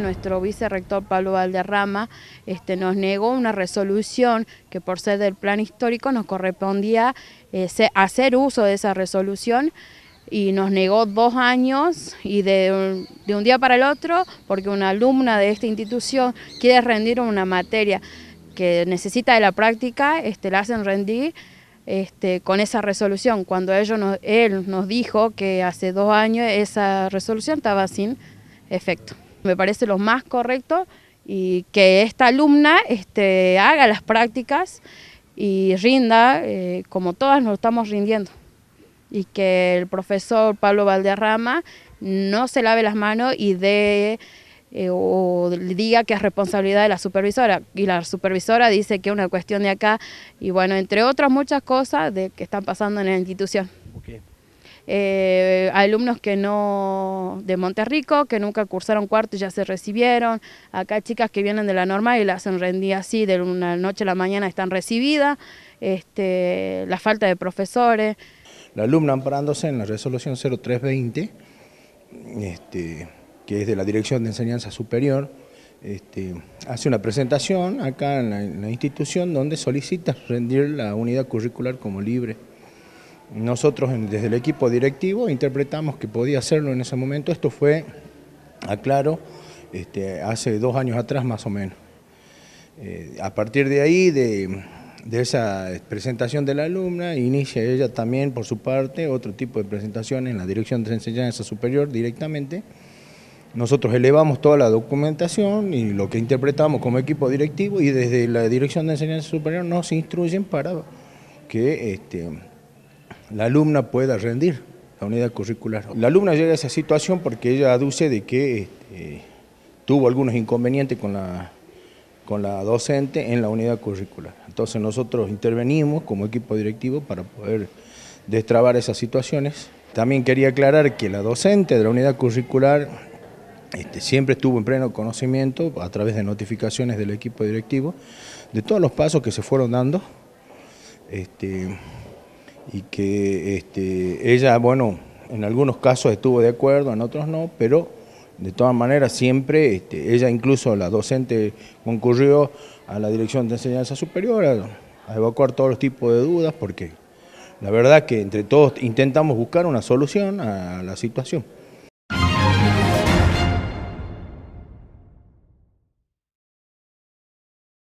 Nuestro vicerrector Pablo Valderrama este, nos negó una resolución que por ser del plan histórico nos correspondía eh, hacer uso de esa resolución y nos negó dos años y de, un día para el otro, porque una alumna de esta institución quiere rendir una materia que necesita de la práctica, este, la hacen rendir este, con esa resolución, cuando ellos él nos dijo que hace dos años esa resolución estaba sin efecto. Me parece lo más correcto y que esta alumna este, haga las prácticas y rinda eh, como todas nos estamos rindiendo. Y que el profesor Pablo Valderrama no se lave las manos y dé eh, o diga que es responsabilidad de la supervisora. Y la supervisora dice que es una cuestión de acá y bueno, entre otras muchas cosas de que están pasando en la institución eh, alumnos que no de Monterrico, que nunca cursaron cuarto y ya se recibieron, acá chicas que vienen de la normal y la hacen rendir así, de una noche a la mañana están recibidas, este, la falta de profesores. La alumna amparándose en la resolución 0320, este, que es de la Dirección de Enseñanza Superior, este, hace una presentación acá en la institución donde solicita rendir la unidad curricular como libre. Nosotros desde el equipo directivo interpretamos que podía hacerlo en ese momento. Esto fue, aclaro, este, hace dos años atrás más o menos. Eh, a partir de ahí, de, esa presentación de la alumna, inicia ella también por su parte otro tipo de presentación en la Dirección de Enseñanza Superior directamente. Nosotros elevamos toda la documentación y lo que interpretamos como equipo directivo y desde la Dirección de Enseñanza Superior nos instruyen para que... Este, la alumna pueda rendir la unidad curricular. La alumna llega a esa situación porque ella aduce de que este, tuvo algunos inconvenientes con la, con la docente en la unidad curricular. Entonces nosotros intervenimos como equipo directivo para poder destrabar esas situaciones. También quería aclarar que la docente de la unidad curricular este, siempre estuvo en pleno conocimiento a través de notificaciones del equipo directivo de todos los pasos que se fueron dando. Este, y que este, ella, bueno, en algunos casos estuvo de acuerdo, en otros no, pero de todas maneras siempre, este, ella incluso la docente concurrió a la Dirección de Enseñanza Superior a evacuar todos los tipos de dudas porque la verdad que entre todos intentamos buscar una solución a la situación.